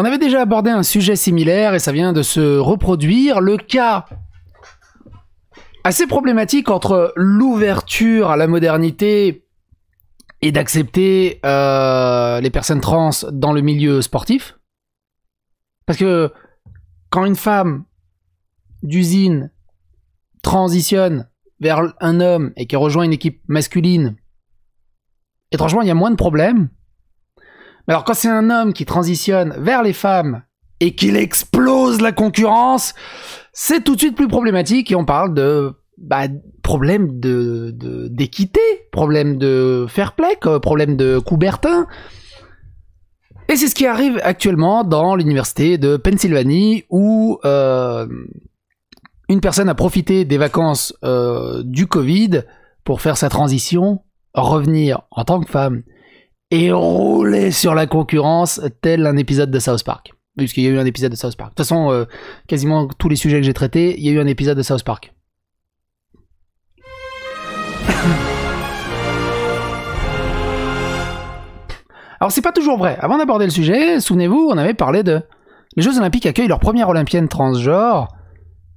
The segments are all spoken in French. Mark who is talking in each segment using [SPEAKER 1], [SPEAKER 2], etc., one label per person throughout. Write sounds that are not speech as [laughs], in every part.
[SPEAKER 1] On avait déjà abordé un sujet similaire et ça vient de se reproduire, le cas assez problématique entre l'ouverture à la modernité et d'accepter euh, les personnes trans dans le milieu sportif. Parce que quand une femme d'usine transitionne vers un homme et qui rejoint une équipe masculine, étrangement, il y a moins de problèmes alors quand c'est un homme qui transitionne vers les femmes et qu'il explose la concurrence, c'est tout de suite plus problématique et on parle de bah, problème de d'équité, problème de fair play, problème de Coubertin. Et c'est ce qui arrive actuellement dans l'université de Pennsylvanie où euh, une personne a profité des vacances euh, du Covid pour faire sa transition, revenir en tant que femme et rouler sur la concurrence tel un épisode de South Park. Puisqu'il y a eu un épisode de South Park. De toute façon, euh, quasiment tous les sujets que j'ai traités, il y a eu un épisode de South Park. [laughs] Alors c'est pas toujours vrai. Avant d'aborder le sujet, souvenez-vous, on avait parlé de... Les Jeux Olympiques accueillent leur première Olympienne transgenre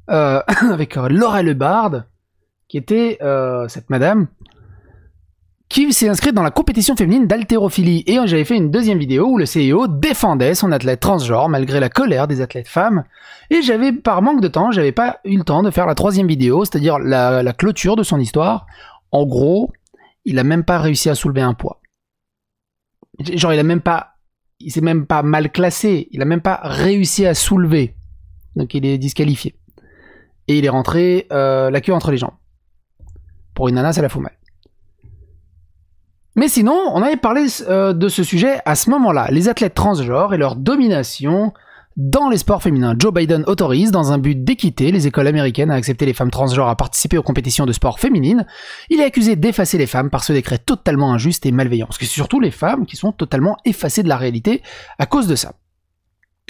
[SPEAKER 1] euh, [laughs] avec euh, Laurel Bard, qui était cette madame qui s'est inscrite dans la compétition féminine d'haltérophilie. Et euh, j'avais fait une deuxième vidéo où le CEO défendait son athlète transgenre malgré la colère des athlètes femmes. Et j'avais, par manque de temps, j'avais pas eu le temps de faire la troisième vidéo, c'est-à-dire la, clôture de son histoire. En gros, il a même pas réussi à soulever un poids. Genre, il a même pas, il s'est même pas mal classé, il a même pas réussi à soulever. Donc, il est disqualifié. Et il est rentré euh, la queue entre les jambes. Pour une nana, ça la fout mal. Mais sinon, on avait parlé euh, de ce sujet à ce moment-là, les athlètes transgenres et leur domination dans les sports féminins. Joe Biden autorise, dans un but d'équité, les écoles américaines à accepter les femmes transgenres à participer aux compétitions de sport féminines. Il est accusé d'effacer les femmes par ce décret totalement injuste et malveillant. Parce que c'est surtout les femmes qui sont totalement effacées de la réalité à cause de ça.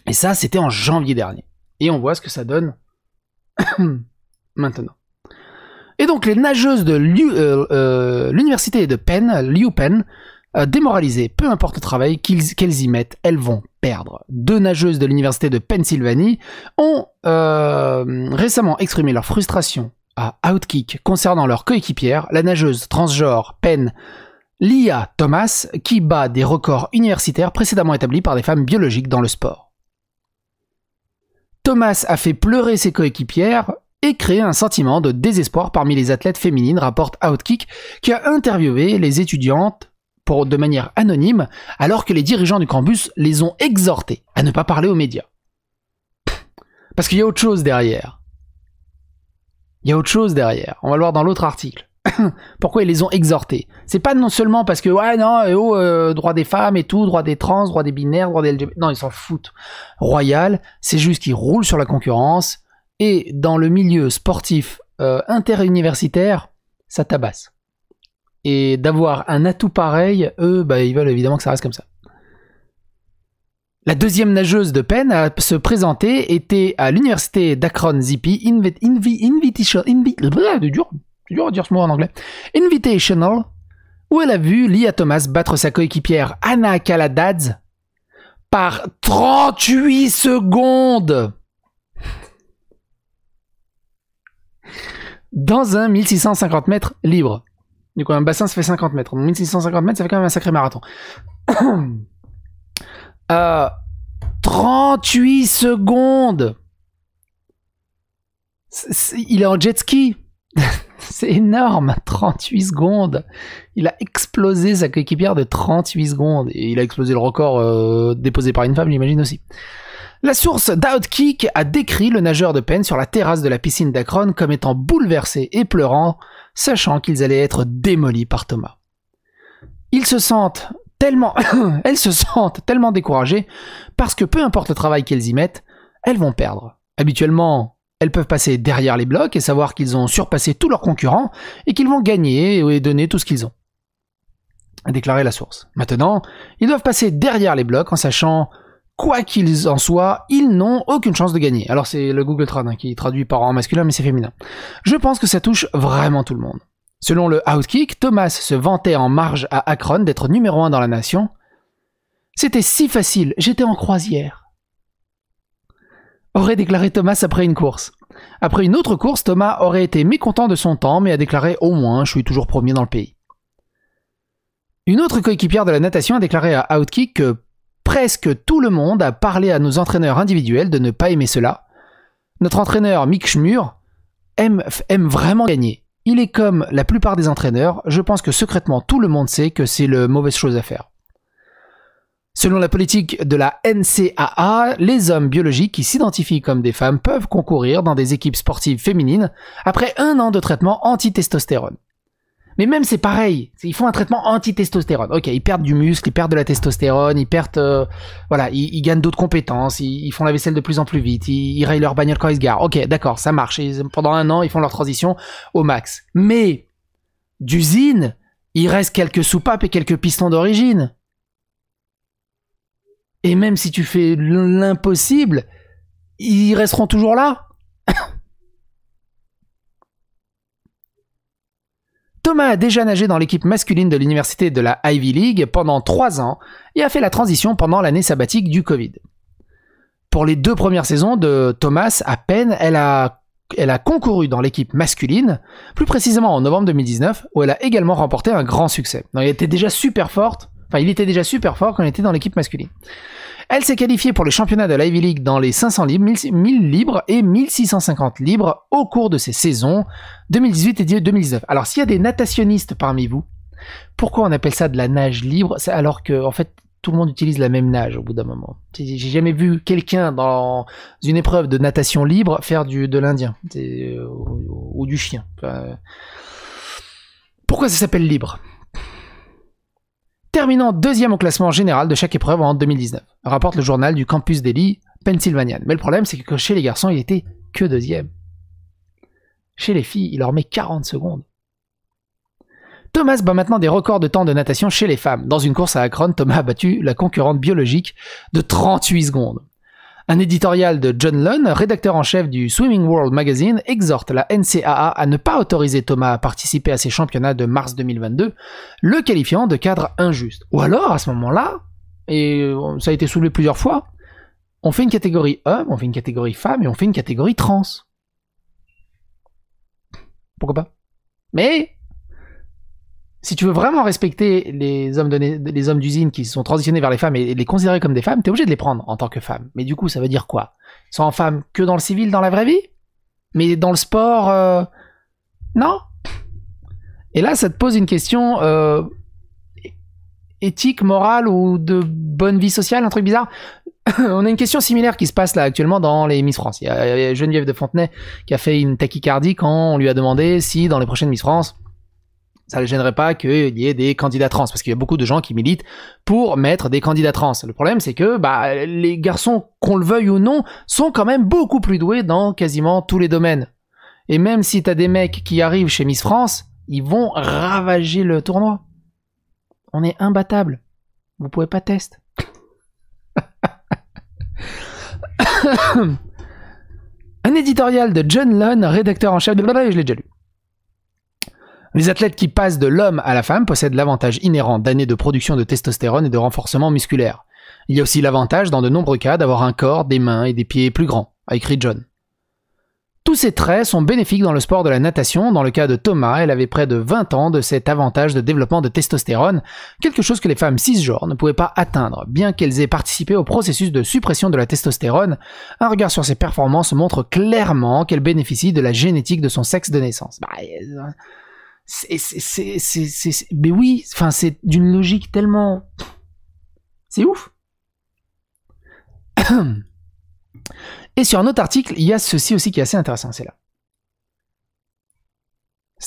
[SPEAKER 1] Et ça, c'était en janvier dernier. Et on voit ce que ça donne [coughs] maintenant donc les nageuses de euh, euh, l'université de Penn, Liu Penn, euh, démoralisées, peu importe le travail qu'elles y mettent, elles vont perdre. Deux nageuses de l'université de Pennsylvanie ont récemment exprimé leur frustration à Outkick concernant leur coéquipière, la nageuse transgenre Penn Lia Thomas, qui bat des records universitaires précédemment établis par des femmes biologiques dans le sport. Thomas a fait pleurer ses coéquipières et créer un sentiment de désespoir parmi les athlètes féminines, rapporte Outkick, qui a interviewé les étudiantes de manière anonyme, alors que les dirigeants du campus les ont exhortées à ne pas parler aux médias. Parce qu'il y a autre chose derrière. Il y a autre chose derrière. On va le voir dans l'autre article. [coughs] Pourquoi ils les ont exhortés C'est pas non seulement parce que ouais non eh oh, euh, droit des femmes et tout, droit des trans, droit des binaires, droit des LGBT. Non, ils s'en foutent. Royal, c'est juste qu'ils roulent sur la concurrence et dans le milieu sportif euh, interuniversitaire, ça tabasse. Et d'avoir un atout pareil, eux, bah, ils veulent évidemment que ça reste comme ça. La deuxième nageuse de peine à se présenter était à l'université d'Akron Zippy en anglais. Invitational, où elle a vu Lia Thomas battre sa coéquipière Anna Kaladadz par 38 secondes. dans un 1650 mètres libre. Du coup, un bassin, ça fait 50 mètres. 1650 mètres, ça fait quand même un sacré marathon. 38 [coughs] euh, secondes Il est en jet ski [laughs] C'est énorme 38 secondes Il a explosé sa coéquipière de 38 secondes. Et il a explosé le record euh, déposé par une femme, j'imagine aussi. La source d'Outkick a décrit le nageur de peine sur la terrasse de la piscine d'Akron comme étant bouleversé et pleurant, sachant qu'ils allaient être démolis par Thomas. Ils se sentent tellement, [coughs] elles se sentent tellement découragées parce que peu importe le travail qu'elles y mettent, elles vont perdre. Habituellement, elles peuvent passer derrière les blocs et savoir qu'ils ont surpassé tous leurs concurrents et qu'ils vont gagner et donner tout ce qu'ils ont. A déclaré la source. Maintenant, ils doivent passer derrière les blocs en sachant quoi qu'ils en soient, ils n'ont aucune chance de gagner. Alors c'est le Google Trad hein, qui traduit par en masculin, mais c'est féminin. Je pense que ça touche vraiment tout le monde. Selon le Outkick, Thomas se vantait en marge à Akron d'être numéro un dans la nation. C'était si facile, j'étais en croisière. Aurait déclaré Thomas après une course. Après une autre course, Thomas aurait été mécontent de son temps, mais a déclaré au moins je suis toujours premier dans le pays. Une autre coéquipière de la natation a déclaré à Outkick que presque tout le monde a parlé à nos entraîneurs individuels de ne pas aimer cela. Notre entraîneur Mick Schmur aime, vraiment gagner. Il est comme la plupart des entraîneurs, je pense que secrètement tout le monde sait que c'est la mauvaise chose à faire. Selon la politique de la NCAA, les hommes biologiques qui s'identifient comme des femmes peuvent concourir dans des équipes sportives féminines après un an de traitement anti-testostérone. Mais même c'est pareil, ils font un traitement anti-testostérone. Ok, ils perdent du muscle, ils perdent de la testostérone, ils perdent, euh, voilà, ils, gagnent d'autres compétences, ils, font la vaisselle de plus en plus vite, ils, rayent leur bagnole quand ils se garent. Ok, d'accord, ça marche. pendant un an, ils font leur transition au max. Mais d'usine, il reste quelques soupapes et quelques pistons d'origine. Et même si tu fais l'impossible, ils resteront toujours là. Thomas a déjà nagé dans l'équipe masculine de l'université de la Ivy League pendant 3 ans et a fait la transition pendant l'année sabbatique du Covid. Pour les deux premières saisons de Thomas, à peine, elle a, elle a concouru dans l'équipe masculine, plus précisément en novembre 2019, où elle a également remporté un grand succès. elle était déjà super forte Enfin, il était déjà super fort quand il était dans l'équipe masculine. Elle s'est qualifiée pour le championnat de l'Ivy League dans les 500 libres, 1000 libres et 1650 libres au cours de ces saisons 2018 et 2019. Alors, s'il y a des natationnistes parmi vous, pourquoi on appelle ça de la nage libre alors que, en fait, tout le monde utilise la même nage au bout d'un moment. J'ai jamais vu quelqu'un dans une épreuve de natation libre faire du, de l'Indien euh, ou, du chien. Euh, pourquoi ça s'appelle libre terminant deuxième au classement général de chaque épreuve en 2019, rapporte le journal du campus d'Eli, Pennsylvanian. Mais le problème, c'est que chez les garçons, il était que deuxième. Chez les filles, il leur met 40 secondes. Thomas bat maintenant des records de temps de natation chez les femmes. Dans une course à Akron, Thomas a battu la concurrente biologique de 38 secondes. Un éditorial de John Lunn, rédacteur en chef du Swimming World Magazine, exhorte la NCAA à ne pas autoriser Thomas à participer à ces championnats de mars 2022, le qualifiant de cadre injuste. Ou alors, à ce moment-là, et euh, ça a été soulevé plusieurs fois, on fait une catégorie homme, on fait une catégorie femme et on fait une catégorie trans. Pourquoi pas Mais si tu veux vraiment respecter les hommes hommes d'usine qui sont transitionnés vers les femmes et les considérer comme des femmes, t'es obligé de les prendre en tant que femmes. Mais du coup, ça veut dire quoi Sans femmes que dans le civil, dans la vraie vie Mais dans le sport, euh, non Et là, ça te pose une question euh, éthique, morale ou de bonne vie sociale, un truc bizarre. [coughs] On a une question similaire qui se passe là actuellement dans les Miss France. Il y a Geneviève de Fontenay qui a fait une tachycardie quand on lui a demandé si dans les prochaines Miss France ça ne gênerait pas qu'il y ait des candidats trans, parce qu'il y a beaucoup de gens qui militent pour mettre des candidats trans. Le problème, c'est que bah, les garçons, qu'on le veuille ou non, sont quand même beaucoup plus doués dans quasiment tous les domaines. Et même si tu as des mecs qui arrivent chez Miss France, ils vont ravager le tournoi. On est imbattable. Vous pouvez pas tester. [coughs] Un éditorial de John Lunn, rédacteur en chef de... Je l'ai déjà lu. Les athlètes qui passent de l'homme à la femme possèdent l'avantage inhérent d'années de production de testostérone et de renforcement musculaire. Il y a aussi l'avantage, dans de nombreux cas, d'avoir un corps, des mains et des pieds plus grands, a écrit John. Tous ces traits sont bénéfiques dans le sport de la natation. Dans le cas de Thomas, elle avait près de 20 ans de cet avantage de développement de testostérone, quelque chose que les femmes cisgenres ne pouvaient pas atteindre, bien qu'elles aient participé au processus de suppression de la testostérone. Un regard sur ses performances montre clairement qu'elle bénéficie de la génétique de son sexe de naissance. Bah, euh, mais oui, enfin, c'est d'une logique tellement. [clears throat] C'est ouf! [clears throat] Et sur un autre article, il y a ceci aussi qui est assez intéressant, c'est là.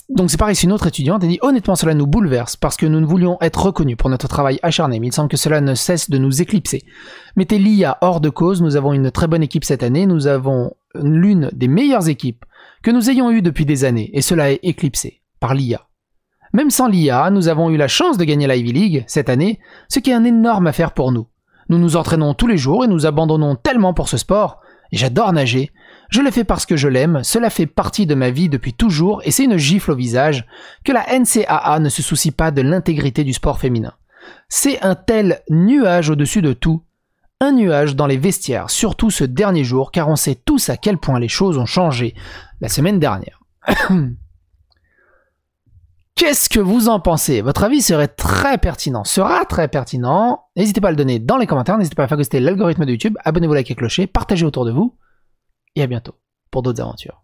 [SPEAKER 1] Donc c'est pareil, c'est une autre étudiante, elle dit honnêtement cela nous bouleverse parce que nous ne voulions être reconnus pour notre travail acharné, mais il semble que cela ne cesse de nous éclipser. Mettez l'IA hors de cause, nous avons une très bonne équipe cette année, nous avons l'une des meilleures équipes que nous ayons eues depuis des années, et cela est éclipsé l'IA. Même sans l'IA, nous avons eu la chance de gagner Ivy League cette année, ce qui est un énorme affaire pour nous. Nous nous entraînons tous les jours et nous abandonnons tellement pour ce sport, et j'adore nager, je le fais parce que je l'aime, cela fait partie de ma vie depuis toujours et c'est une gifle au visage que la NCAA ne se soucie pas de l'intégrité du sport féminin. C'est un tel nuage au-dessus de tout, un nuage dans les vestiaires, surtout ce dernier jour, car on sait tous à quel point les choses ont changé la semaine dernière. [clears throat] Qu'est-ce que vous en pensez Votre avis serait très pertinent, sera très pertinent. N'hésitez pas à le donner dans les commentaires, n'hésitez pas à faire l'algorithme de YouTube, abonnez-vous, likez, clocher, partagez autour de vous, et à bientôt pour d'autres aventures.